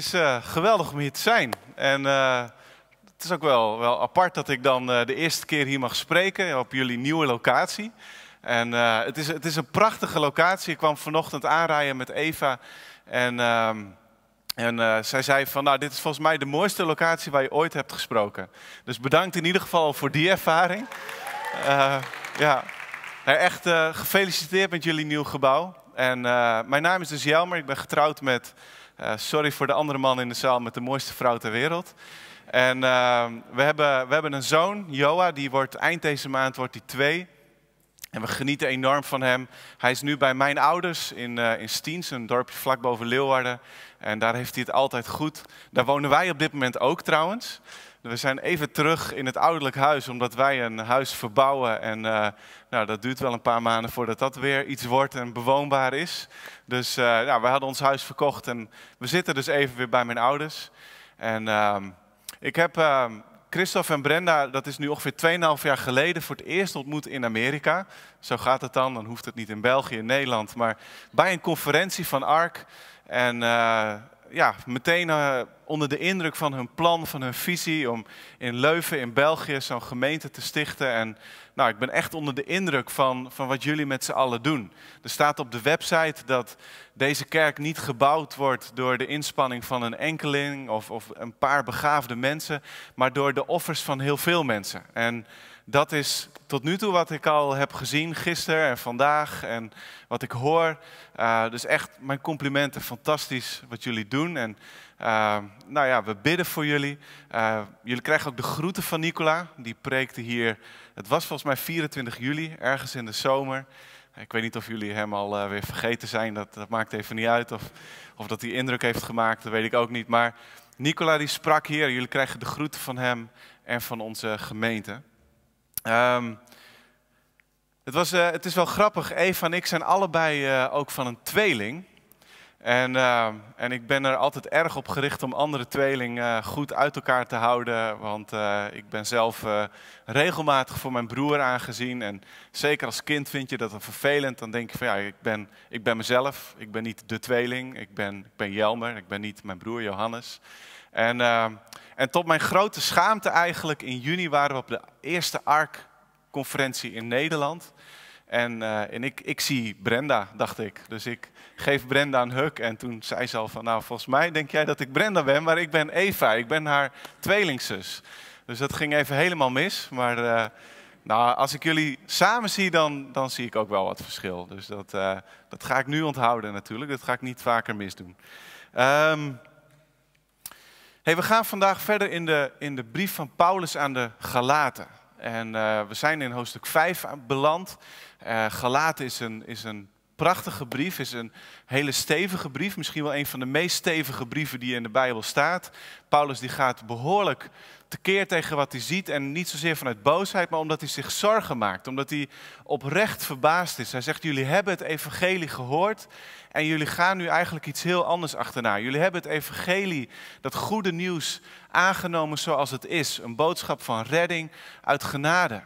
is eh, geweldig om hier te zijn. En eh, het is ook wel, wel apart dat ik dan eh, de eerste keer hier mag spreken op jullie nieuwe locatie. En het, is, het is een prachtige locatie. Ik kwam vanochtend aanrijden met Eva. En, ehm, en zij zei van, nou dit is volgens mij de mooiste locatie waar je ooit hebt gesproken. Dus bedankt in ieder geval voor die ervaring. ja, nou, echt gefeliciteerd met jullie nieuw gebouw. En mijn naam is dus Jelmer. Ik ben getrouwd met eh, sorry voor de andere man in de zaal met de mooiste vrouw ter wereld. En ehm, we, hebben, we hebben een zoon, Joa, die wordt eind deze maand wordt die twee. En we genieten enorm van hem. Hij is nu bij mijn ouders in, uh, in Stiens, een dorpje vlak boven Leeuwarden. En daar heeft hij het altijd goed. Daar wonen wij op dit moment ook trouwens. We zijn even terug in het ouderlijk huis, omdat wij een huis verbouwen. En eh, nou, dat duurt wel een paar maanden voordat dat weer iets wordt en bewoonbaar is. Dus eh, nou, we hadden ons huis verkocht en we zitten dus even weer bij mijn ouders. En ehm, ik heb ehm, Christophe en Brenda, dat is nu ongeveer 2,5 jaar geleden, voor het eerst ontmoet in Amerika. Zo gaat het dan, dan hoeft het niet in België, in Nederland, maar bij een conferentie van ARK. En eh, ja, meteen eh, onder de indruk van hun plan, van hun visie om in Leuven in België zo'n gemeente te stichten. En nou, ik ben echt onder de indruk van, van wat jullie met z'n allen doen. Er staat op de website dat deze kerk niet gebouwd wordt door de inspanning van een enkeling of, of een paar begaafde mensen, maar door de offers van heel veel mensen. En dat is tot nu toe wat ik al heb gezien gisteren en vandaag en wat ik hoor. Eh, dus echt mijn complimenten, fantastisch wat jullie doen. En eh, nou ja, we bidden voor jullie. Eh, jullie krijgen ook de groeten van Nicola, die preekte hier. Het was volgens mij 24 juli, ergens in de zomer. Ik weet niet of jullie hem al weer vergeten zijn, dat, dat maakt even niet uit. Of, of dat hij indruk heeft gemaakt, dat weet ik ook niet. Maar Nicola die sprak hier, jullie krijgen de groeten van hem en van onze gemeente. Ehm, het, was, eh, het is wel grappig, Eva en ik zijn allebei eh, ook van een tweeling. En, ehm, en ik ben er altijd erg op gericht om andere tweelingen eh, goed uit elkaar te houden. Want ik ben zelf regelmatig voor mijn broer aangezien. En zeker als kind vind je dat vervelend. Dan denk je van ja, ik ben, ik ben mezelf. Ik ben niet de tweeling. Ik ben, ik ben Jelmer. Ik ben niet mijn broer Johannes. En ehm, en tot mijn grote schaamte eigenlijk, in juni waren we op de eerste ARC-conferentie in Nederland. En, eh, en ik, ik, zie Brenda, dacht ik. Dus ik geef Brenda een hug. En toen zei ze al van, nou volgens mij denk jij dat ik Brenda ben, maar ik ben Eva. Ik ben haar tweelingzus. Dus dat ging even helemaal mis. Maar eh, nou, als ik jullie samen zie, dan, dan zie ik ook wel wat verschil. Dus dat, eh, dat ga ik nu onthouden natuurlijk. Dat ga ik niet vaker misdoen. Um, we gaan vandaag verder in de, in de brief van Paulus aan de Galaten. En eh, we zijn in hoofdstuk 5 beland. Uh, Galaten is een, is een prachtige brief, is een hele stevige brief. Misschien wel een van de meest stevige brieven die in de Bijbel staat. Paulus die gaat behoorlijk tekeer tegen wat hij ziet. En niet zozeer vanuit boosheid, maar omdat hij zich zorgen maakt. Omdat hij oprecht verbaasd is. Hij zegt, jullie hebben het evangelie gehoord en jullie gaan nu eigenlijk iets heel anders achterna. Jullie hebben het evangelie, dat goede nieuws, aangenomen zoals het is. Een boodschap van redding uit genade.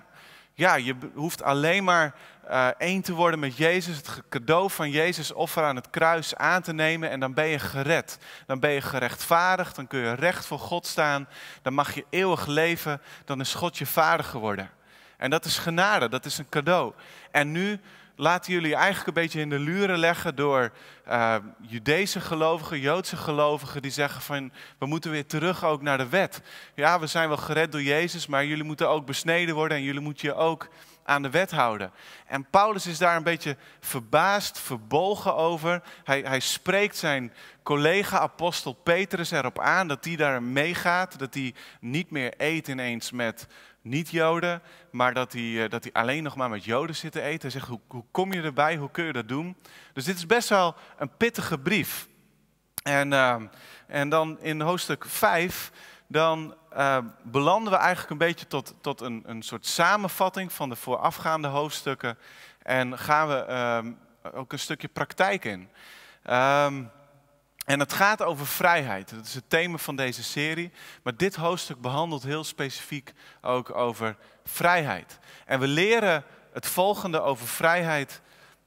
Ja, je hoeft alleen maar eh, één te worden met Jezus, het cadeau van Jezus offer aan het kruis aan te nemen en dan ben je gered. Dan ben je gerechtvaardigd, dan kun je recht voor God staan, dan mag je eeuwig leven, dan is God je vader geworden. En dat is genade, dat is een cadeau. En nu laten jullie eigenlijk een beetje in de luren leggen door uh, Judese gelovigen, Joodse gelovigen, die zeggen van we moeten weer terug ook naar de wet. Ja, we zijn wel gered door Jezus, maar jullie moeten ook besneden worden en jullie moeten je ook aan de wet houden. En Paulus is daar een beetje verbaasd, verbolgen over. Hij, hij spreekt zijn collega-apostel Petrus erop aan dat hij daar meegaat. Dat hij niet meer eet ineens met niet-Joden, maar dat hij, eh, dat hij alleen nog maar met Joden zit te eten. Hij zegt, hoe, hoe kom je erbij? Hoe kun je dat doen? Dus dit is best wel een pittige brief. En, ehm, en dan in hoofdstuk 5 dan eh, belanden we eigenlijk een beetje tot, tot een, een soort samenvatting van de voorafgaande hoofdstukken. En gaan we ehm, ook een stukje praktijk in. Ehm, en het gaat over vrijheid. Dat is het thema van deze serie. Maar dit hoofdstuk behandelt heel specifiek ook over vrijheid. En we leren het volgende over vrijheid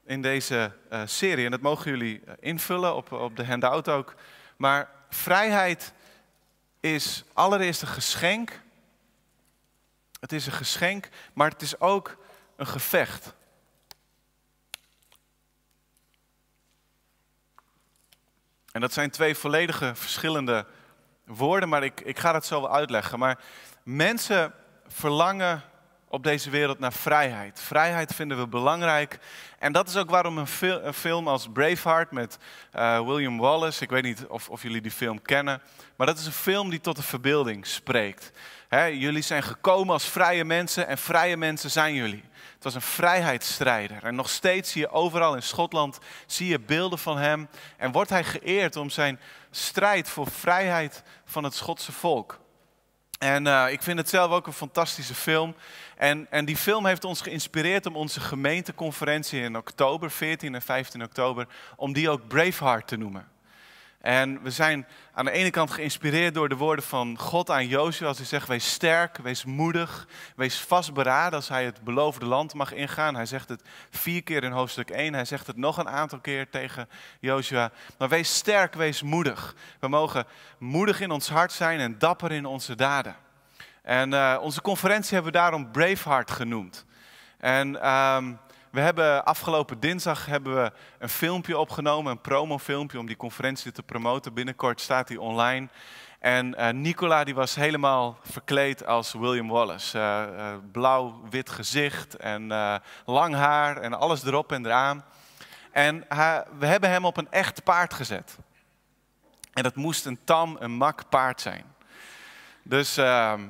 in deze eh, serie. En dat mogen jullie eh, invullen op, op de handout ook. Maar vrijheid is allereerst een geschenk. Het is een geschenk, maar het is ook een gevecht. En dat zijn twee volledige verschillende woorden, maar ik, ik ga het zo wel uitleggen. Maar mensen verlangen op deze wereld naar vrijheid. Vrijheid vinden we belangrijk. En dat is ook waarom een, film als Braveheart met eh, William Wallace, ik weet niet of, of, jullie die film kennen, maar dat is een film die tot de verbeelding spreekt. jullie zijn gekomen als vrije mensen en vrije mensen zijn jullie. Het was een vrijheidsstrijder. En nog steeds zie je overal in Schotland zie je beelden van hem. En wordt hij geëerd om zijn strijd voor vrijheid van het Schotse volk. En eh, ik vind het zelf ook een fantastische film. En, en die film heeft ons geïnspireerd om onze gemeenteconferentie in oktober, 14 en 15 oktober, om die ook Braveheart te noemen. En we zijn aan de ene kant geïnspireerd door de woorden van God aan Jozua als hij zegt: wees sterk, wees moedig, wees vastberaden als hij het beloofde land mag ingaan. Hij zegt het vier keer in hoofdstuk 1, hij zegt het nog een aantal keer tegen Jozua. Maar wees sterk, wees moedig. We mogen moedig in ons hart zijn en dapper in onze daden. En eh, onze conferentie hebben we daarom Braveheart genoemd. En ehm, we hebben afgelopen dinsdag hebben we een filmpje opgenomen, een promofilmpje om die conferentie te promoten. Binnenkort staat die online. En eh, Nicola die was helemaal verkleed als William Wallace. Eh, eh, Blauw-wit gezicht en lang haar en alles erop en eraan. En we hebben hem op een echt paard gezet. En dat moest een tam, een mak paard zijn. Dus ehm,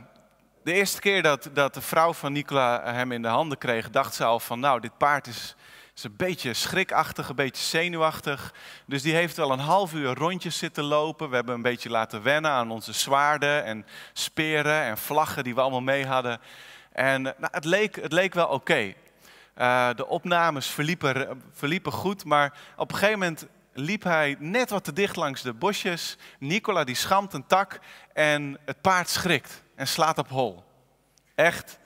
de eerste keer dat, dat de vrouw van Nicola hem in de handen kreeg, dacht ze al van nou, dit paard is, een beetje schrikachtig, een beetje zenuwachtig. Dus die heeft wel een half uur rondjes zitten lopen. We hebben een beetje laten wennen aan onze zwaarden en speren en vlaggen die we allemaal mee hadden. En nou, het, leek, het leek wel oké. Eh, de opnames verliepen, eh, verliepen goed, maar op een gegeven moment liep hij net wat te dicht langs de bosjes. Nicola die schamt een tak en het paard schrikt en slaat op hol. Echt,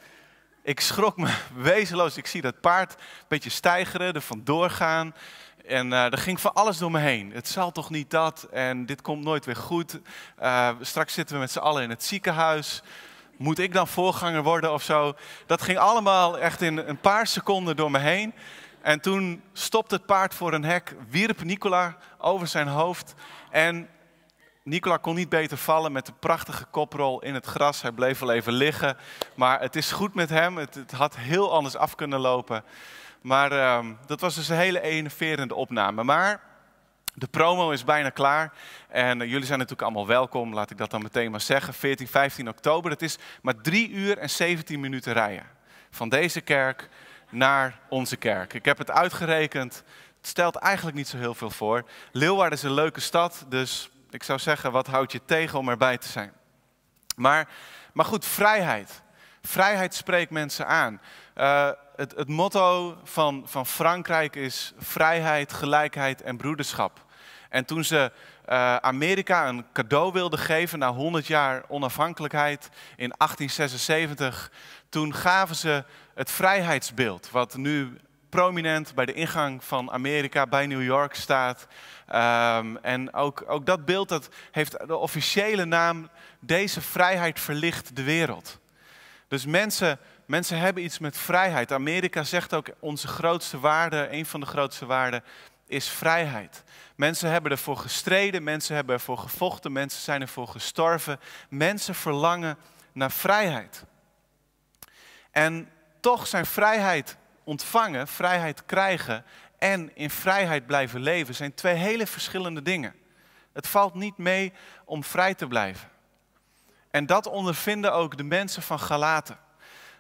ik schrok me wezenloos. Ik zie dat paard een beetje stijgeren, er vandoor gaan. En eh, er ging van alles door me heen. Het zal toch niet dat en dit komt nooit weer goed. Eh, straks zitten we met z'n allen in het ziekenhuis. Moet ik dan voorganger worden of zo? Dat ging allemaal echt in een paar seconden door me heen. En toen stopte het paard voor een hek, wierp Nicola over zijn hoofd en Nicola kon niet beter vallen met de prachtige koprol in het gras. Hij bleef wel even liggen. Maar het is goed met hem. Het, het had heel anders af kunnen lopen. Maar ehm, dat was dus een hele enerverende opname. Maar de promo is bijna klaar. En eh, jullie zijn natuurlijk allemaal welkom. Laat ik dat dan meteen maar zeggen. 14, 15 oktober. Het is maar 3 uur en 17 minuten rijden. Van deze kerk naar onze kerk. Ik heb het uitgerekend. Het stelt eigenlijk niet zo heel veel voor. Leeuwarden is een leuke stad, dus ik zou zeggen, wat houdt je tegen om erbij te zijn? Maar, maar goed, vrijheid. Vrijheid spreekt mensen aan. Eh, het, het, motto van, van Frankrijk is vrijheid, gelijkheid en broederschap. En toen ze eh, Amerika een cadeau wilden geven na 100 jaar onafhankelijkheid in 1876, toen gaven ze het vrijheidsbeeld, wat nu prominent bij de ingang van Amerika, bij New York staat. Ehm, en ook, ook dat beeld dat heeft de officiële naam, deze vrijheid verlicht de wereld. Dus mensen, mensen hebben iets met vrijheid. Amerika zegt ook, onze grootste waarde, een van de grootste waarden, is vrijheid. Mensen hebben ervoor gestreden, mensen hebben ervoor gevochten, mensen zijn ervoor gestorven. Mensen verlangen naar vrijheid. En toch zijn vrijheid ontvangen, vrijheid krijgen en in vrijheid blijven leven zijn twee hele verschillende dingen. Het valt niet mee om vrij te blijven. En dat ondervinden ook de mensen van Galaten.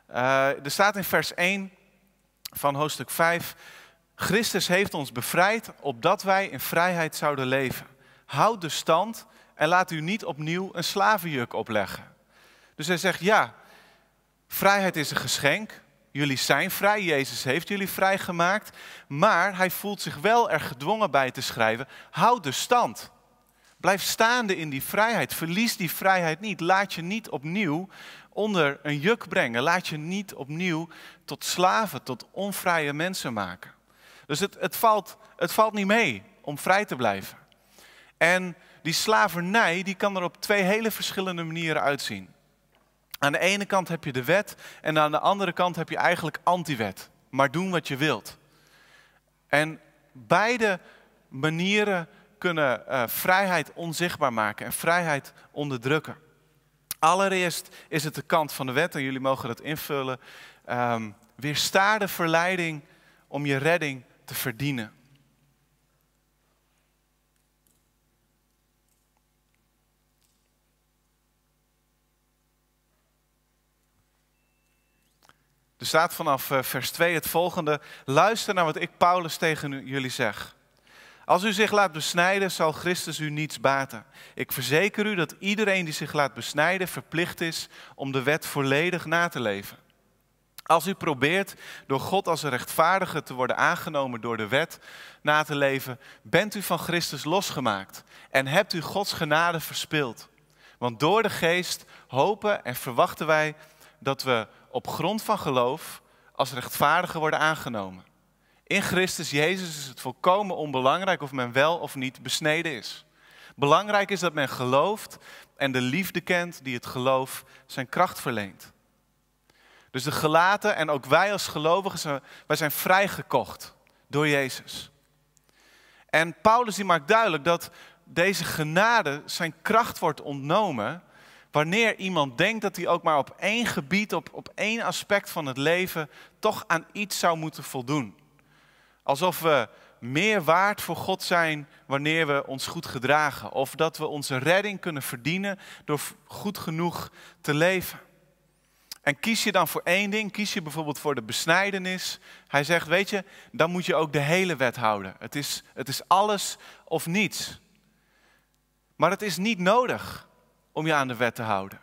Eh, er staat in vers 1 van hoofdstuk 5: Christus heeft ons bevrijd opdat wij in vrijheid zouden leven. Houd de stand en laat u niet opnieuw een slavenjuk opleggen. Dus hij zegt: Ja, vrijheid is een geschenk. Jullie zijn vrij, Jezus heeft jullie vrijgemaakt, maar hij voelt zich wel er gedwongen bij te schrijven, houd de stand. Blijf staande in die vrijheid, verlies die vrijheid niet, laat je niet opnieuw onder een juk brengen, laat je niet opnieuw tot slaven, tot onvrije mensen maken. Dus het, het, valt, het valt niet mee om vrij te blijven. En die slavernij die kan er op twee hele verschillende manieren uitzien. Aan de ene kant heb je de wet en aan de andere kant heb je eigenlijk antiwet. Maar doen wat je wilt. En beide manieren kunnen eh, vrijheid onzichtbaar maken en vrijheid onderdrukken. Allereerst is het de kant van de wet, en jullie mogen dat invullen. Um, ehm, weersta de verleiding om je redding te verdienen. Er staat vanaf eh, vers 2 het volgende. Luister naar wat ik, Paulus, tegen jullie zeg. Als u zich laat besnijden, zal Christus u niets baten. Ik verzeker u dat iedereen die zich laat besnijden verplicht is om de wet volledig na te leven. Als u probeert door God als een rechtvaardige te worden aangenomen door de wet na te leven, bent u van Christus losgemaakt en hebt u Gods genade verspild. Want door de geest hopen en verwachten wij dat we op grond van geloof als rechtvaardigen worden aangenomen. In Christus Jezus is het volkomen onbelangrijk of men wel of niet besneden is. Belangrijk is dat men gelooft en de liefde kent die het geloof zijn kracht verleent. Dus de gelaten en ook wij als gelovigen, zijn, wij zijn vrijgekocht door Jezus. En Paulus die maakt duidelijk dat deze genade zijn kracht wordt ontnomen Wanneer iemand denkt dat hij ook maar op één gebied, op, op één aspect van het leven, toch aan iets zou moeten voldoen. Alsof we meer waard voor God zijn wanneer we ons goed gedragen. Of dat we onze redding kunnen verdienen door goed genoeg te leven. En kies je dan voor één ding, kies je bijvoorbeeld voor de besnijdenis. Hij zegt, weet je, dan moet je ook de hele wet houden. Het is, het is alles of niets. Maar het is niet nodig om je aan de wet te houden.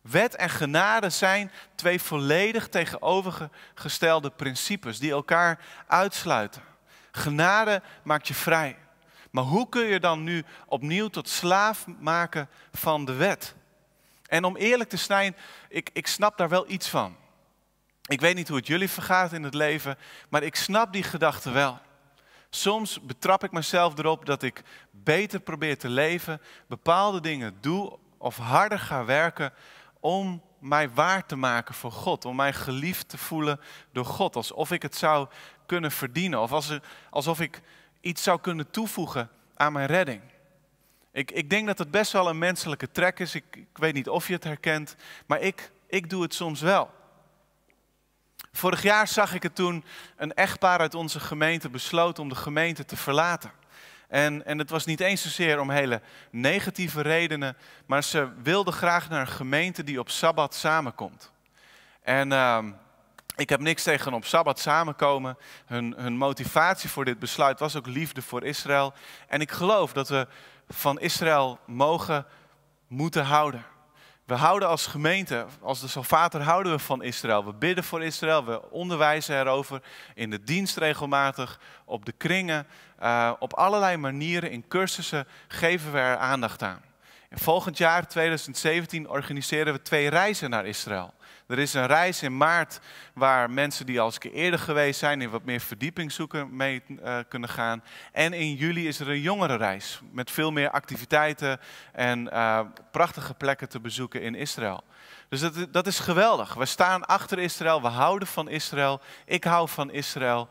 Wet en genade zijn twee volledig tegenovergestelde principes die elkaar uitsluiten. Genade maakt je vrij. Maar hoe kun je dan nu opnieuw tot slaaf maken van de wet? En om eerlijk te zijn, ik, ik snap daar wel iets van. Ik weet niet hoe het jullie vergaat in het leven, maar ik snap die gedachte wel. Soms betrap ik mezelf erop dat ik beter probeer te leven, bepaalde dingen doe of harder ga werken om mij waar te maken voor God, om mij geliefd te voelen door God, alsof ik het zou kunnen verdienen of alsof ik iets zou kunnen toevoegen aan mijn redding. Ik, ik denk dat het best wel een menselijke trek is, ik, ik weet niet of je het herkent, maar ik, ik doe het soms wel. Vorig jaar zag ik het toen een echtpaar uit onze gemeente besloot om de gemeente te verlaten. En, en het was niet eens zozeer om hele negatieve redenen, maar ze wilden graag naar een gemeente die op sabbat samenkomt. En ehm, ik heb niks tegen op sabbat samenkomen. Hun, hun motivatie voor dit besluit was ook liefde voor Israël. En ik geloof dat we van Israël mogen moeten houden. We houden als gemeente, als de Salvator, houden we van Israël. We bidden voor Israël, we onderwijzen erover in de dienst regelmatig, op de kringen, eh, op allerlei manieren, in cursussen geven we er aandacht aan. En volgend jaar, 2017, organiseren we twee reizen naar Israël. Er is een reis in maart waar mensen die al eens keer eerder geweest zijn, in wat meer verdieping zoeken mee eh, kunnen gaan. En in juli is er een jongere reis met veel meer activiteiten en eh, prachtige plekken te bezoeken in Israël. Dus dat, dat is geweldig. We staan achter Israël, we houden van Israël. Ik hou van Israël.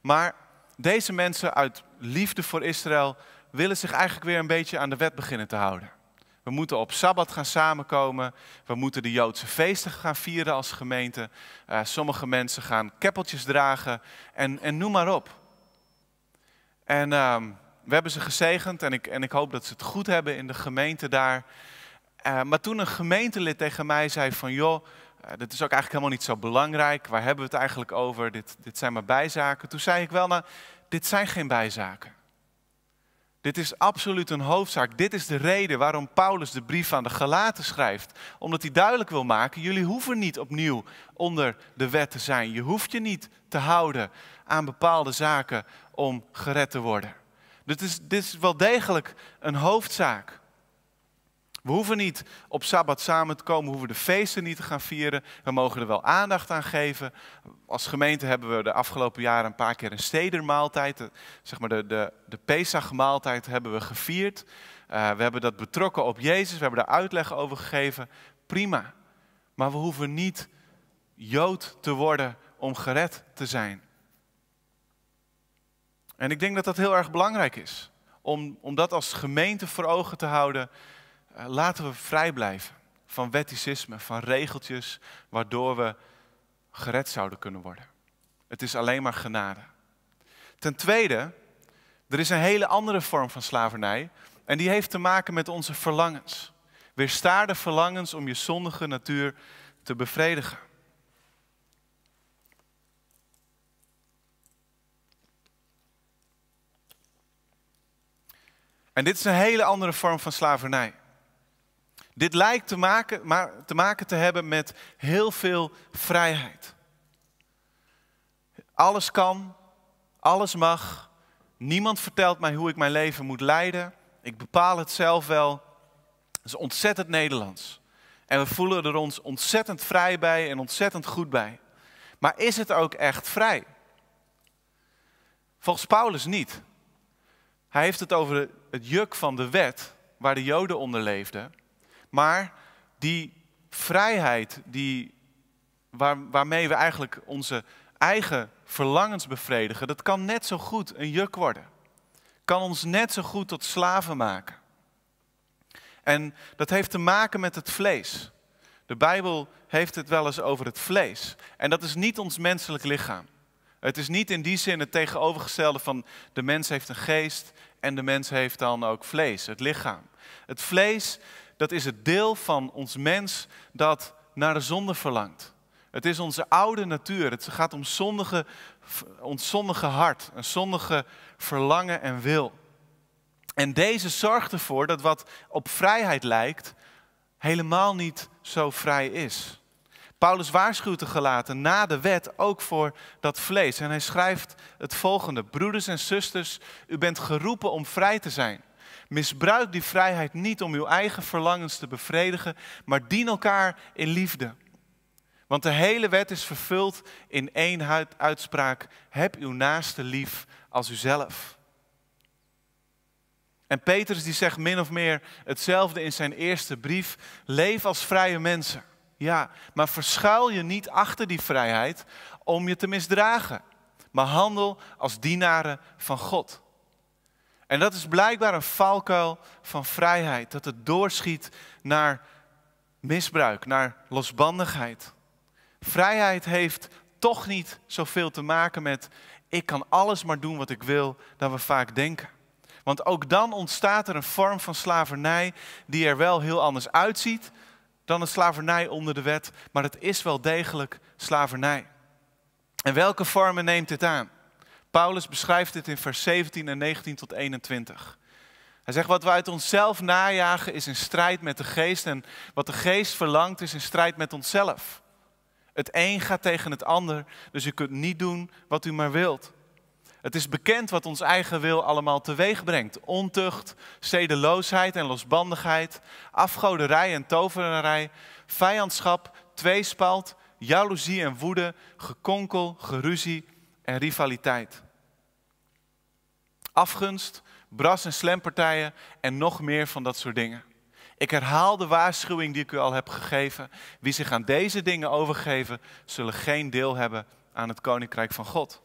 Maar deze mensen uit liefde voor Israël willen zich eigenlijk weer een beetje aan de wet beginnen te houden. We moeten op Sabbat gaan samenkomen. We moeten de Joodse feesten gaan vieren als gemeente. Eh, sommige mensen gaan keppeltjes dragen en, en noem maar op. En ehm, we hebben ze gezegend en ik, en ik hoop dat ze het goed hebben in de gemeente daar. Eh, maar toen een gemeentelid tegen mij zei van joh, eh, dit is ook eigenlijk helemaal niet zo belangrijk. Waar hebben we het eigenlijk over? Dit, dit zijn maar bijzaken. Toen zei ik wel, nou, dit zijn geen bijzaken. Dit is absoluut een hoofdzaak. Dit is de reden waarom Paulus de brief aan de Galaten schrijft. Omdat hij duidelijk wil maken, jullie hoeven niet opnieuw onder de wet te zijn. Je hoeft je niet te houden aan bepaalde zaken om gered te worden. Dit dus is, dit is wel degelijk een hoofdzaak. We hoeven niet op Sabbat samen te komen, we hoeven de feesten niet te gaan vieren. We mogen er wel aandacht aan geven. Als gemeente hebben we de afgelopen jaren een paar keer een stedermaaltijd, eh, zeg maar de, de, de Pesachmaaltijd hebben we gevierd. Eh, we hebben dat betrokken op Jezus, we hebben daar uitleg over gegeven. Prima. Maar we hoeven niet Jood te worden om gered te zijn. En ik denk dat dat heel erg belangrijk is. Om, om dat als gemeente voor ogen te houden eh, laten we vrij blijven van wetticisme, van regeltjes waardoor we gered zouden kunnen worden. Het is alleen maar genade. Ten tweede, er is een hele andere vorm van slavernij en die heeft te maken met onze verlangens. Weerstaarde verlangens om je zondige natuur te bevredigen. En dit is een hele andere vorm van slavernij. Dit lijkt te maken, maar te maken te hebben met heel veel vrijheid. Alles kan, alles mag. Niemand vertelt mij hoe ik mijn leven moet leiden. Ik bepaal het zelf wel. Het is ontzettend Nederlands. En we voelen er ons ontzettend vrij bij en ontzettend goed bij. Maar is het ook echt vrij? Volgens Paulus niet. Hij heeft het over het juk van de wet waar de Joden onder leefden. Maar die vrijheid die, waarmee we eigenlijk onze eigen verlangens bevredigen, dat kan net zo goed een juk worden. Kan ons net zo goed tot slaven maken. En dat heeft te maken met het vlees. De Bijbel heeft het wel eens over het vlees. En dat is niet ons menselijk lichaam. Het is niet in die zin het tegenovergestelde van de mens heeft een geest en de mens heeft dan ook vlees, het lichaam. Het vlees dat is het deel van ons mens dat naar de zonde verlangt. Het is onze oude natuur. Het gaat om zondige, ons zondige hart, een zondige verlangen en wil. En deze zorgt ervoor dat wat op vrijheid lijkt, helemaal niet zo vrij is. Paulus waarschuwt de gelaten na de wet ook voor dat vlees. En hij schrijft het volgende: Broeders en zusters, u bent geroepen om vrij te zijn. Misbruik die vrijheid niet om uw eigen verlangens te bevredigen, maar dien elkaar in liefde. Want de hele wet is vervuld in één uitspraak: heb uw naaste lief als uzelf. En Petrus die zegt min of meer hetzelfde in zijn eerste brief: leef als vrije mensen. Ja, maar verschuil je niet achter die vrijheid om je te misdragen, maar handel als dienaren van God. En dat is blijkbaar een valkuil van vrijheid, dat het doorschiet naar misbruik, naar losbandigheid. Vrijheid heeft toch niet zoveel te maken met ik kan alles maar doen wat ik wil, dan we vaak denken. Want ook dan ontstaat er een vorm van slavernij die er wel heel anders uitziet dan een slavernij onder de wet, maar het is wel degelijk slavernij. En welke vormen neemt dit aan? Paulus beschrijft dit in vers 17 en 19 tot 21. Hij zegt, wat we uit onszelf najagen is een strijd met de geest en wat de geest verlangt is een strijd met onszelf. Het een gaat tegen het ander, dus u kunt niet doen wat u maar wilt. Het is bekend wat ons eigen wil allemaal teweeg brengt. Ontucht, zedeloosheid en losbandigheid, afgoderij en toverenarij, vijandschap, tweespalt, jaloezie en woede, gekonkel, geruzie en rivaliteit afgunst, bras- en slempartijen en nog meer van dat soort dingen. Ik herhaal de waarschuwing die ik u al heb gegeven. Wie zich aan deze dingen overgeven, zullen geen deel hebben aan het koninkrijk van God.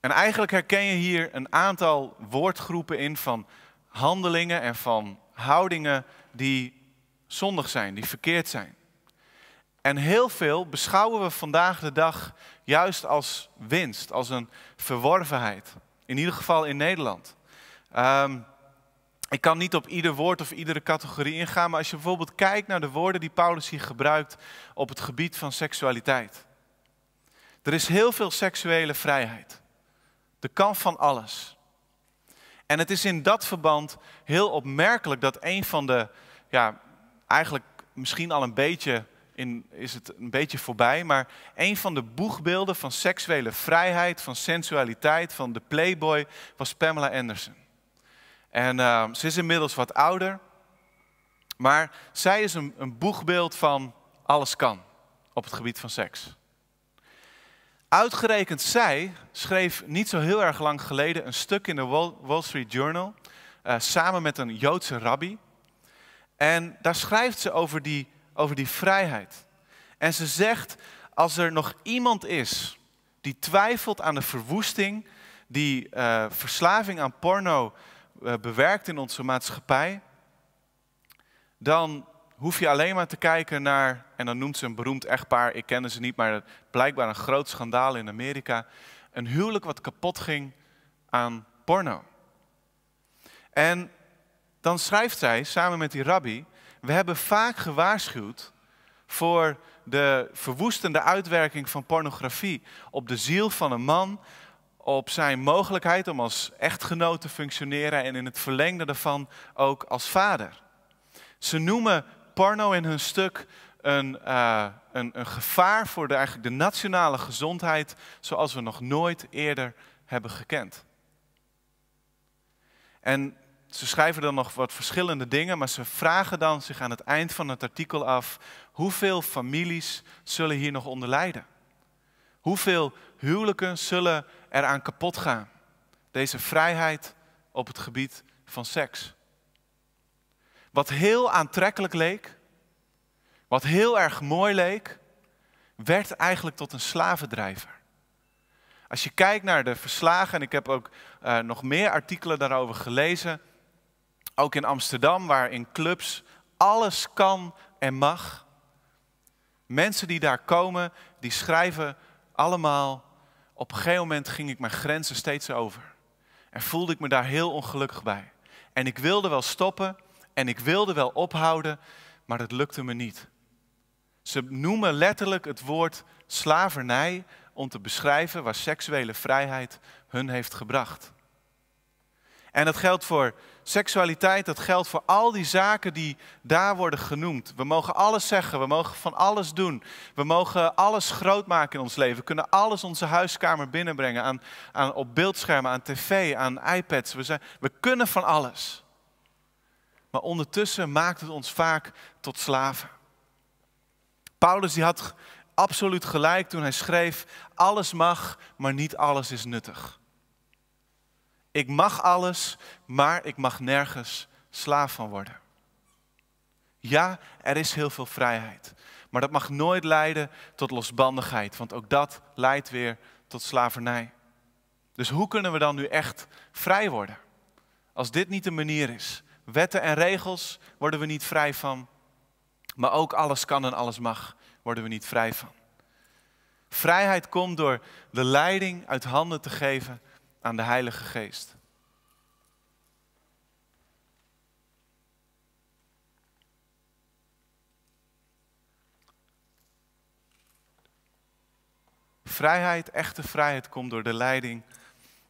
En eigenlijk herken je hier een aantal woordgroepen in van handelingen en van houdingen die zondig zijn, die verkeerd zijn. En heel veel beschouwen we vandaag de dag juist als winst, als een verworvenheid. In ieder geval in Nederland. Ehm, ik kan niet op ieder woord of iedere categorie ingaan, maar als je bijvoorbeeld kijkt naar de woorden die Paulus hier gebruikt op het gebied van seksualiteit. Er is heel veel seksuele vrijheid. Er kan van alles. En het is in dat verband heel opmerkelijk dat een van de, ja, eigenlijk misschien al een beetje is het een beetje voorbij, maar een van de boegbeelden van seksuele vrijheid, van sensualiteit, van de Playboy, was Pamela Anderson. En ehm, ze is inmiddels wat ouder, maar zij is een, een boegbeeld van alles kan op het gebied van seks. Uitgerekend zij schreef niet zo heel erg lang geleden een stuk in de Wall Street Journal, eh, samen met een Joodse rabbi. En daar schrijft ze over die over die vrijheid. En ze zegt, als er nog iemand is die twijfelt aan de verwoesting die eh, verslaving aan porno eh, bewerkt in onze maatschappij, dan hoef je alleen maar te kijken naar, en dan noemt ze een beroemd echtpaar, ik ken ze niet, maar blijkbaar een groot schandaal in Amerika, een huwelijk wat kapot ging aan porno. En dan schrijft zij samen met die rabbi we hebben vaak gewaarschuwd voor de verwoestende uitwerking van pornografie op de ziel van een man, op zijn mogelijkheid om als echtgenoot te functioneren en in het verlengde daarvan ook als vader. Ze noemen porno in hun stuk een, eh, een, een gevaar voor de, eigenlijk de nationale gezondheid zoals we nog nooit eerder hebben gekend. En ze schrijven dan nog wat verschillende dingen, maar ze vragen dan zich aan het eind van het artikel af: hoeveel families zullen hier nog onder lijden? Hoeveel huwelijken zullen eraan kapot gaan? Deze vrijheid op het gebied van seks. Wat heel aantrekkelijk leek, wat heel erg mooi leek, werd eigenlijk tot een slavendrijver. Als je kijkt naar de verslagen, en ik heb ook eh, nog meer artikelen daarover gelezen, ook in Amsterdam, waar in clubs alles kan en mag. Mensen die daar komen, die schrijven allemaal. Op een gegeven moment ging ik mijn grenzen steeds over. En voelde ik me daar heel ongelukkig bij. En ik wilde wel stoppen en ik wilde wel ophouden, maar dat lukte me niet. Ze noemen letterlijk het woord slavernij om te beschrijven waar seksuele vrijheid hun heeft gebracht. En dat geldt voor seksualiteit, dat geldt voor al die zaken die daar worden genoemd. We mogen alles zeggen, we mogen van alles doen. We mogen alles groot maken in ons leven. We kunnen alles onze huiskamer binnenbrengen aan, aan, op beeldschermen, aan tv, aan iPads. We, zijn, we kunnen van alles. Maar ondertussen maakt het ons vaak tot slaven. Paulus die had absoluut gelijk toen hij schreef: alles mag, maar niet alles is nuttig. Ik mag alles, maar ik mag nergens slaaf van worden. Ja, er is heel veel vrijheid. Maar dat mag nooit leiden tot losbandigheid, want ook dat leidt weer tot slavernij. Dus hoe kunnen we dan nu echt vrij worden? Als dit niet de manier is. Wetten en regels worden we niet vrij van. Maar ook alles kan en alles mag worden we niet vrij van. Vrijheid komt door de leiding uit handen te geven aan de Heilige Geest. Vrijheid, echte vrijheid, komt door de leiding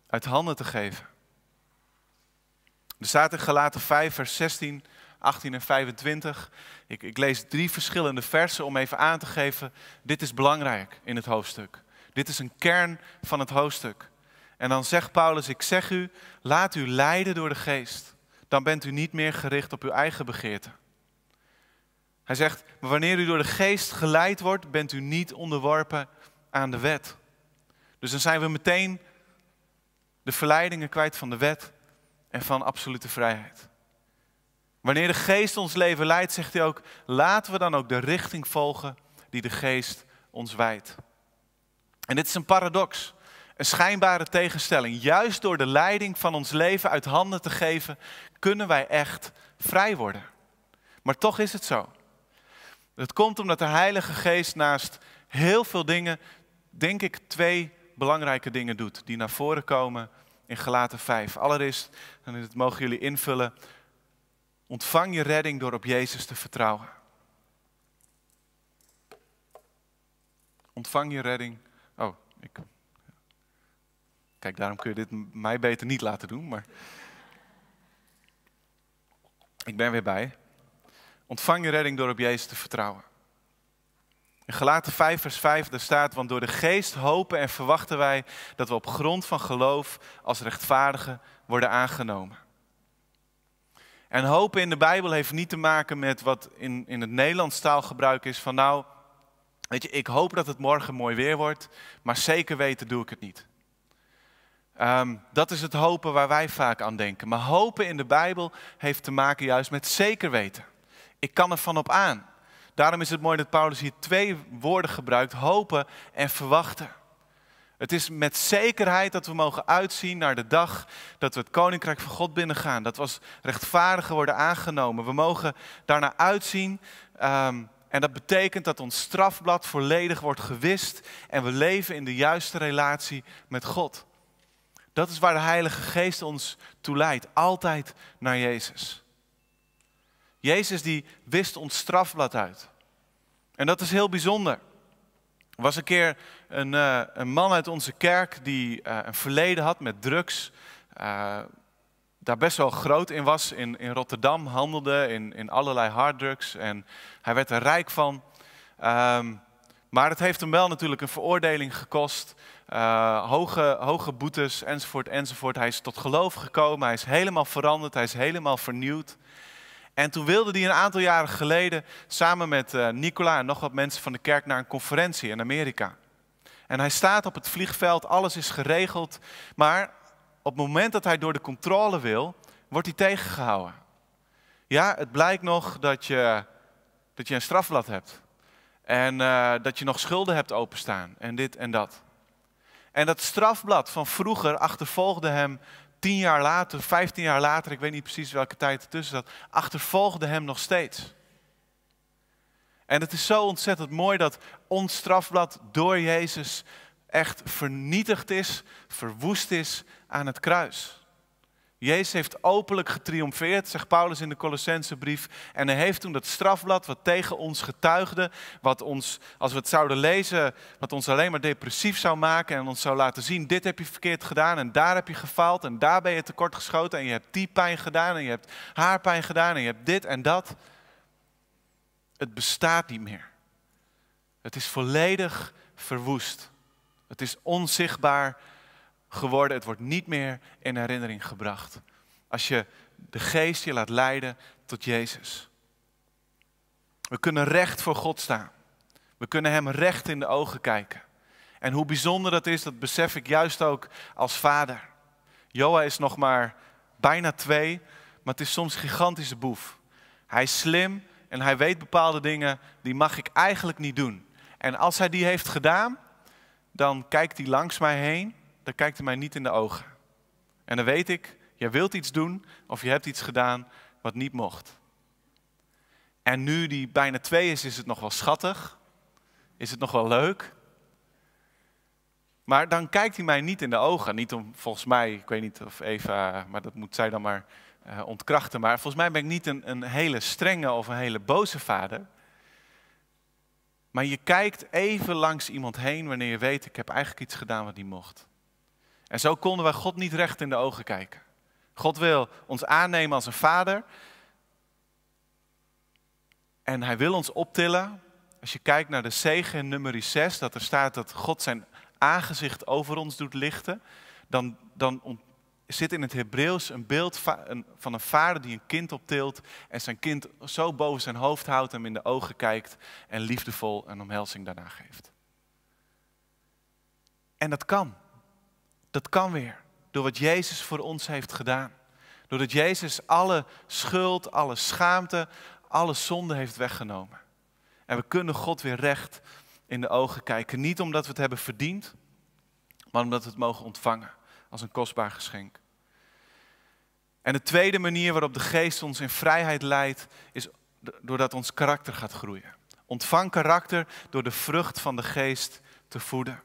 uit handen te geven. Er staat in Galaten 5, vers 16, 18 en 25. Ik, ik, lees drie verschillende versen om even aan te geven. Dit is belangrijk in het hoofdstuk. Dit is een kern van het hoofdstuk. En dan zegt Paulus, ik zeg u, laat u leiden door de geest. Dan bent u niet meer gericht op uw eigen begeerte. Hij zegt, maar wanneer u door de geest geleid wordt, bent u niet onderworpen aan de wet. Dus dan zijn we meteen de verleidingen kwijt van de wet en van absolute vrijheid. Wanneer de geest ons leven leidt, zegt hij ook, laten we dan ook de richting volgen die de geest ons wijdt. En dit is een paradox een schijnbare tegenstelling. Juist door de leiding van ons leven uit handen te geven, kunnen wij echt vrij worden. Maar toch is het zo. Dat komt omdat de Heilige Geest naast heel veel dingen, denk ik, twee belangrijke dingen doet die naar voren komen in Gelaten 5. Allereerst, en dat mogen jullie invullen, ontvang je redding door op Jezus te vertrouwen. Ontvang je redding. Oh, ik Kijk, daarom kun je dit mij beter niet laten doen, maar ik ben weer bij. Ontvang je redding door op Jezus te vertrouwen. In Gelaten 5, vers 5, daar staat, want door de geest hopen en verwachten wij dat we op grond van geloof als rechtvaardigen worden aangenomen. En hopen in de Bijbel heeft niet te maken met wat in, in het Nederlands taalgebruik is van nou, weet je, ik hoop dat het morgen mooi weer wordt, maar zeker weten doe ik het niet. Ehm, dat is het hopen waar wij vaak aan denken. Maar hopen in de Bijbel heeft te maken juist met zeker weten. Ik kan er van op aan. Daarom is het mooi dat Paulus hier twee woorden gebruikt: hopen en verwachten. Het is met zekerheid dat we mogen uitzien naar de dag dat we het koninkrijk van God binnengaan. Dat we als rechtvaardigen worden aangenomen. We mogen daarnaar uitzien. Ehm, en dat betekent dat ons strafblad volledig wordt gewist. En we leven in de juiste relatie met God. Dat is waar de Heilige Geest ons toe leidt. Altijd naar Jezus. Jezus die wist ons strafblad uit. En dat is heel bijzonder. Er was een keer een, eh, een man uit onze kerk die eh, een verleden had met drugs. Eh, daar best wel groot in was. In, in Rotterdam handelde in, in allerlei harddrugs. En hij werd er rijk van. Ehm, maar het heeft hem wel natuurlijk een veroordeling gekost. Eh, hoge, hoge boetes, enzovoort, enzovoort. Hij is tot geloof gekomen, hij is helemaal veranderd, hij is helemaal vernieuwd. En toen wilde hij een aantal jaren geleden samen met eh, Nicola en nog wat mensen van de kerk naar een conferentie in Amerika. En hij staat op het vliegveld, alles is geregeld, maar op het moment dat hij door de controle wil, wordt hij tegengehouden. Ja, het blijkt nog dat je, dat je een strafblad hebt. En eh, dat je nog schulden hebt openstaan en dit en dat. En dat strafblad van vroeger achtervolgde hem tien jaar later, vijftien jaar later, ik weet niet precies welke tijd ertussen zat, achtervolgde hem nog steeds. En het is zo ontzettend mooi dat ons strafblad door Jezus echt vernietigd is, verwoest is aan het kruis. Jezus heeft openlijk getriomfeerd, zegt Paulus in de Colossensebrief. En hij heeft toen dat strafblad wat tegen ons getuigde, wat ons, als we het zouden lezen, wat ons alleen maar depressief zou maken en ons zou laten zien, dit heb je verkeerd gedaan en daar heb je gefaald en daar ben je tekortgeschoten en je hebt die pijn gedaan en je hebt haar pijn gedaan en je hebt dit en dat. Het bestaat niet meer. Het is volledig verwoest. Het is onzichtbaar geworden. Het wordt niet meer in herinnering gebracht. Als je de geest je laat leiden tot Jezus. We kunnen recht voor God staan. We kunnen Hem recht in de ogen kijken. En hoe bijzonder dat is, dat besef ik juist ook als vader. Joa is nog maar bijna twee, maar het is soms een gigantische boef. Hij is slim en hij weet bepaalde dingen die mag ik eigenlijk niet doen. En als hij die heeft gedaan, dan kijkt hij langs mij heen dan kijkt hij mij niet in de ogen. En dan weet ik, jij wilt iets doen of je hebt iets gedaan wat niet mocht. En nu die bijna twee is, is het nog wel schattig. Is het nog wel leuk. Maar dan kijkt hij mij niet in de ogen. Niet om, volgens mij, ik weet niet of Eva, maar dat moet zij dan maar eh, ontkrachten. Maar volgens mij ben ik niet een, een hele strenge of een hele boze vader. Maar je kijkt even langs iemand heen wanneer je weet, ik heb eigenlijk iets gedaan wat niet mocht. En zo konden wij God niet recht in de ogen kijken. God wil ons aannemen als een vader. En hij wil ons optillen. Als je kijkt naar de zegen nummer 6, dat er staat dat God zijn aangezicht over ons doet lichten, dan, dan zit in het Hebreeuws een beeld van een vader die een kind optilt en zijn kind zo boven zijn hoofd houdt, hem in de ogen kijkt en liefdevol een omhelzing daarna geeft. En dat kan. Dat kan weer door wat Jezus voor ons heeft gedaan. Doordat Jezus alle schuld, alle schaamte, alle zonde heeft weggenomen. En we kunnen God weer recht in de ogen kijken. Niet omdat we het hebben verdiend, maar omdat we het mogen ontvangen als een kostbaar geschenk. En de tweede manier waarop de geest ons in vrijheid leidt, is doordat ons karakter gaat groeien. Ontvang karakter door de vrucht van de geest te voeden.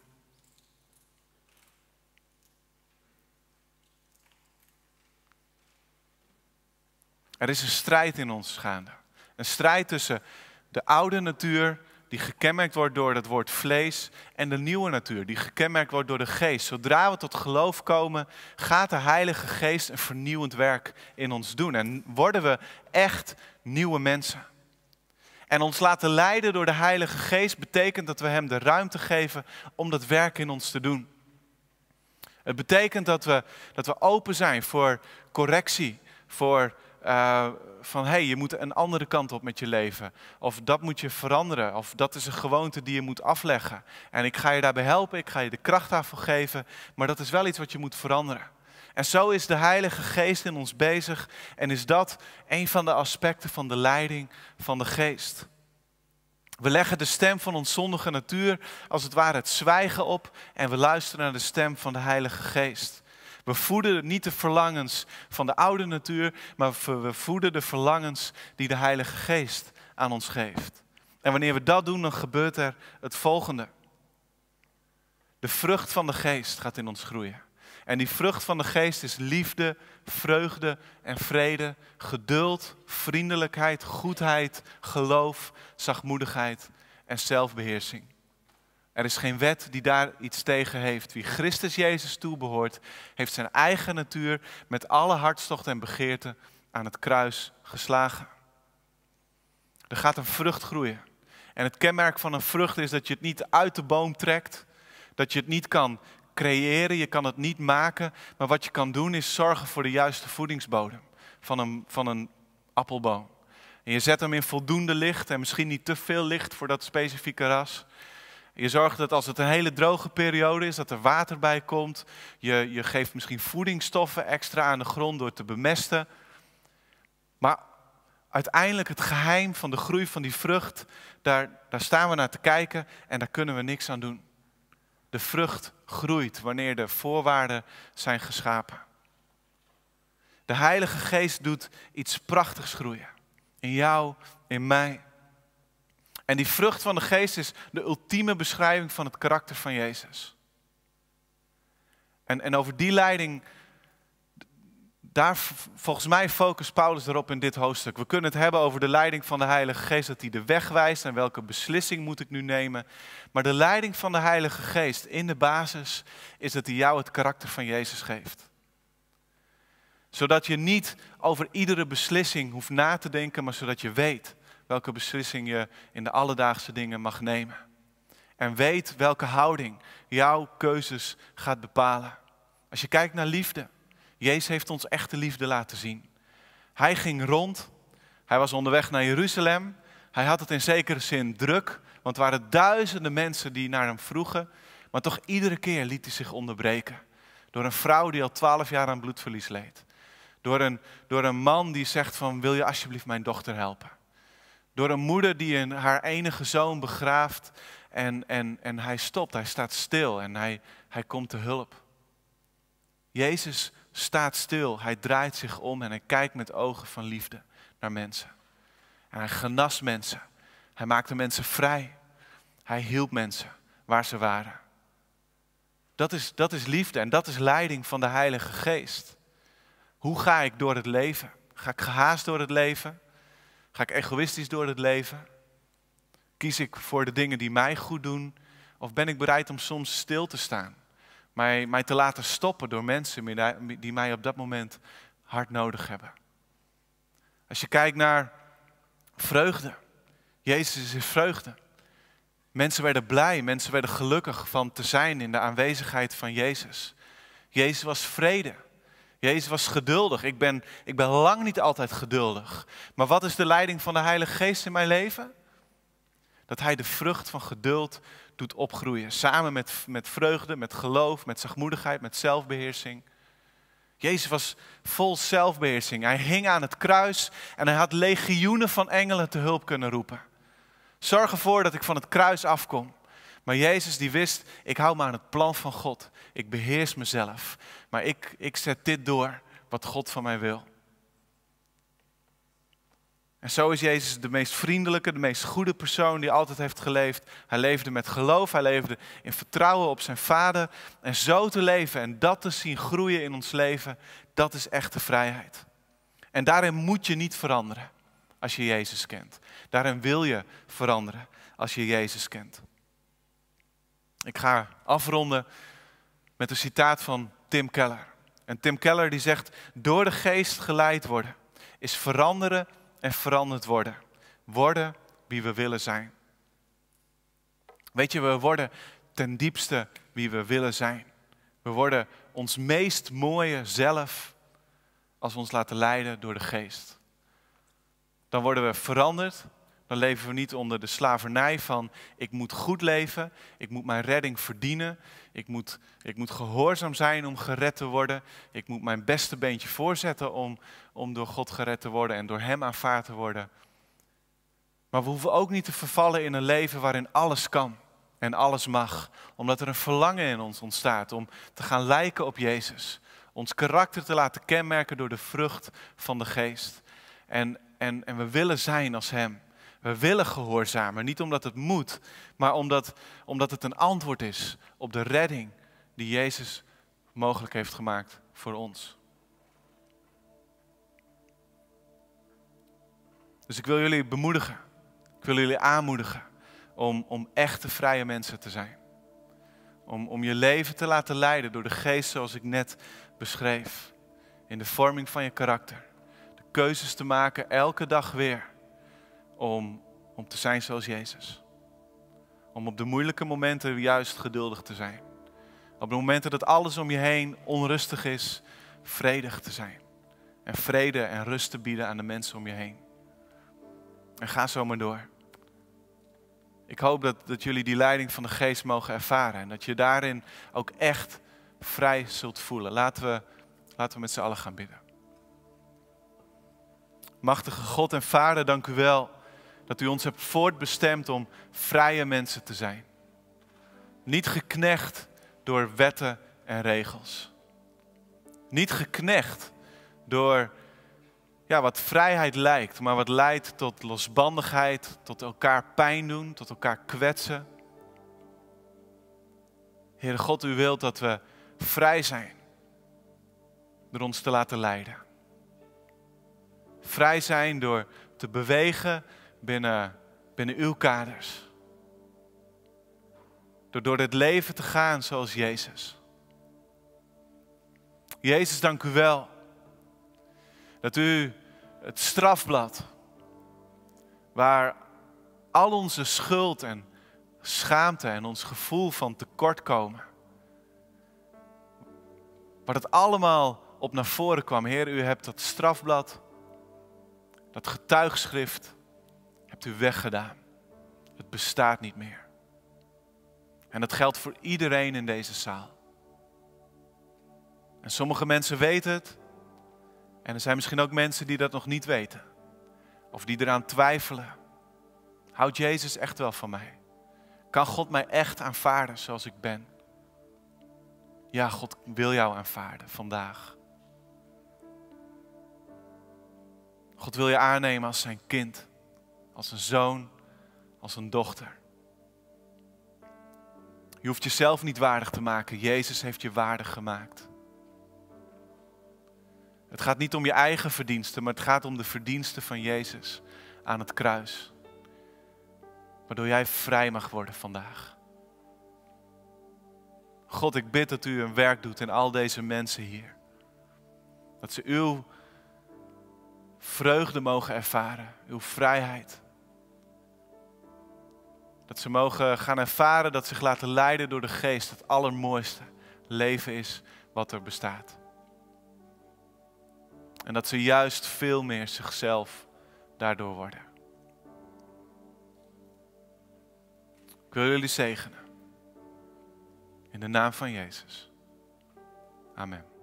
Er is een strijd in ons gaande. Een strijd tussen de oude natuur, die gekenmerkt wordt door dat woord vlees, en de nieuwe natuur, die gekenmerkt wordt door de geest. Zodra we tot geloof komen, gaat de Heilige Geest een vernieuwend werk in ons doen. En worden we echt nieuwe mensen. En ons laten leiden door de Heilige Geest betekent dat we Hem de ruimte geven om dat werk in ons te doen. Het betekent dat we, dat we open zijn voor correctie, voor uh, van hey, je moet een andere kant op met je leven. Of dat moet je veranderen. Of dat is een gewoonte die je moet afleggen. En ik ga je daarbij helpen, ik ga je de kracht daarvoor geven. Maar dat is wel iets wat je moet veranderen. En zo is de Heilige Geest in ons bezig. En is dat een van de aspecten van de leiding van de Geest. We leggen de stem van ons zondige natuur, als het ware het zwijgen op, en we luisteren naar de stem van de Heilige Geest. We voeden niet de verlangens van de oude natuur, maar we voeden de verlangens die de Heilige Geest aan ons geeft. En wanneer we dat doen, dan gebeurt er het volgende. De vrucht van de Geest gaat in ons groeien. En die vrucht van de Geest is liefde, vreugde en vrede, geduld, vriendelijkheid, goedheid, geloof, zachtmoedigheid en zelfbeheersing. Er is geen wet die daar iets tegen heeft. Wie Christus Jezus toebehoort, heeft zijn eigen natuur met alle hartstocht en begeerte aan het kruis geslagen. Er gaat een vrucht groeien. En het kenmerk van een vrucht is dat je het niet uit de boom trekt, dat je het niet kan creëren, je kan het niet maken, maar wat je kan doen is zorgen voor de juiste voedingsbodem van een, van een appelboom. En je zet hem in voldoende licht en misschien niet te veel licht voor dat specifieke ras. Je zorgt dat als het een hele droge periode is, dat er water bij komt. Je, je geeft misschien voedingsstoffen extra aan de grond door te bemesten. Maar uiteindelijk het geheim van de groei van die vrucht, daar, daar staan we naar te kijken en daar kunnen we niks aan doen. De vrucht groeit wanneer de voorwaarden zijn geschapen. De Heilige Geest doet iets prachtigs groeien. In jou, in mij. En die vrucht van de geest is de ultieme beschrijving van het karakter van Jezus. En, en over die leiding, daar volgens mij focust Paulus erop in dit hoofdstuk. We kunnen het hebben over de leiding van de Heilige Geest, dat hij de weg wijst en welke beslissing moet ik nu nemen. Maar de leiding van de Heilige Geest in de basis is dat hij jou het karakter van Jezus geeft. Zodat je niet over iedere beslissing hoeft na te denken, maar zodat je weet welke beslissing je in de alledaagse dingen mag nemen. En weet welke houding jouw keuzes gaat bepalen. Als je kijkt naar liefde, Jezus heeft ons echte liefde laten zien. Hij ging rond, hij was onderweg naar Jeruzalem, hij had het in zekere zin druk, want er waren duizenden mensen die naar hem vroegen, maar toch iedere keer liet hij zich onderbreken. Door een vrouw die al twaalf jaar aan bloedverlies leed. Door een, door een man die zegt van wil je alsjeblieft mijn dochter helpen. Door een moeder die een, haar enige zoon begraaft en, en, en hij stopt, hij staat stil en hij, hij komt te hulp. Jezus staat stil, hij draait zich om en hij kijkt met ogen van liefde naar mensen. En hij genas mensen, hij maakte mensen vrij, hij hielp mensen waar ze waren. Dat is, dat is liefde en dat is leiding van de Heilige Geest. Hoe ga ik door het leven? Ga ik gehaast door het leven? Ga ik egoïstisch door het leven? Kies ik voor de dingen die mij goed doen? Of ben ik bereid om soms stil te staan? Mij, mij te laten stoppen door mensen die mij op dat moment hard nodig hebben. Als je kijkt naar vreugde. Jezus is vreugde. Mensen werden blij, mensen werden gelukkig van te zijn in de aanwezigheid van Jezus. Jezus was vrede. Jezus was geduldig. Ik ben, ik ben lang niet altijd geduldig. Maar wat is de leiding van de Heilige Geest in mijn leven? Dat Hij de vrucht van geduld doet opgroeien. Samen met, met vreugde, met geloof, met zachtmoedigheid, met zelfbeheersing. Jezus was vol zelfbeheersing. Hij hing aan het kruis en hij had legioenen van engelen te hulp kunnen roepen. Zorg ervoor dat ik van het kruis afkom. Maar Jezus die wist, ik hou me aan het plan van God. Ik beheers mezelf. Maar ik, ik zet dit door wat God van mij wil. En zo is Jezus de meest vriendelijke, de meest goede persoon die altijd heeft geleefd. Hij leefde met geloof, hij leefde in vertrouwen op zijn Vader. En zo te leven en dat te zien groeien in ons leven, dat is echte vrijheid. En daarin moet je niet veranderen als je Jezus kent. Daarin wil je veranderen als je Jezus kent. Ik ga afronden met een citaat van Tim Keller. En Tim Keller die zegt, door de geest geleid worden is veranderen en veranderd worden. Worden wie we willen zijn. Weet je, we worden ten diepste wie we willen zijn. We worden ons meest mooie zelf als we ons laten leiden door de geest. Dan worden we veranderd dan leven we niet onder de slavernij van ik moet goed leven, ik moet mijn redding verdienen, ik moet, ik moet gehoorzaam zijn om gered te worden, ik moet mijn beste beentje voorzetten om, om door God gered te worden en door Hem aanvaard te worden. Maar we hoeven ook niet te vervallen in een leven waarin alles kan en alles mag, omdat er een verlangen in ons ontstaat om te gaan lijken op Jezus, ons karakter te laten kenmerken door de vrucht van de geest. En, en, en we willen zijn als Hem. We willen gehoorzamen, niet omdat het moet, maar omdat, omdat het een antwoord is op de redding die Jezus mogelijk heeft gemaakt voor ons. Dus ik wil jullie bemoedigen, ik wil jullie aanmoedigen om, om echte vrije mensen te zijn. Om, om je leven te laten leiden door de geest zoals ik net beschreef. In de vorming van je karakter. De keuzes te maken elke dag weer om, om te zijn zoals Jezus. Om op de moeilijke momenten juist geduldig te zijn. Op de momenten dat alles om je heen onrustig is, vredig te zijn. En vrede en rust te bieden aan de mensen om je heen. En ga zo maar door. Ik hoop dat, dat jullie die leiding van de geest mogen ervaren. En dat je daarin ook echt vrij zult voelen. Laten we, laten we met z'n allen gaan bidden. Machtige God en Vader, dank u wel dat u ons hebt voortbestemd om vrije mensen te zijn. Niet geknecht door wetten en regels. Niet geknecht door ja, wat vrijheid lijkt, maar wat leidt tot losbandigheid, tot elkaar pijn doen, tot elkaar kwetsen. Heere God, u wilt dat we vrij zijn door ons te laten leiden. Vrij zijn door te bewegen binnen, binnen uw kaders. Door door dit leven te gaan zoals Jezus. Jezus, dank u wel dat u het strafblad waar al onze schuld en schaamte en ons gevoel van tekortkomen, waar het allemaal op naar voren kwam. Heer, u hebt dat strafblad, dat getuigschrift hebt u weggedaan. Het bestaat niet meer. En dat geldt voor iedereen in deze zaal. En sommige mensen weten het. En er zijn misschien ook mensen die dat nog niet weten. Of die eraan twijfelen. Houdt Jezus echt wel van mij? Kan God mij echt aanvaarden zoals ik ben? Ja, God wil jou aanvaarden vandaag. God wil je aannemen als zijn kind als een zoon, als een dochter. Je hoeft jezelf niet waardig te maken. Jezus heeft je waardig gemaakt. Het gaat niet om je eigen verdiensten, maar het gaat om de verdiensten van Jezus aan het kruis. Waardoor jij vrij mag worden vandaag. God, ik bid dat u een werk doet in al deze mensen hier. Dat ze uw vreugde mogen ervaren, uw vrijheid. Dat ze mogen gaan ervaren dat zich laten leiden door de geest. Het allermooiste leven is wat er bestaat. En dat ze juist veel meer zichzelf daardoor worden. Ik wil jullie zegenen. In de naam van Jezus. Amen.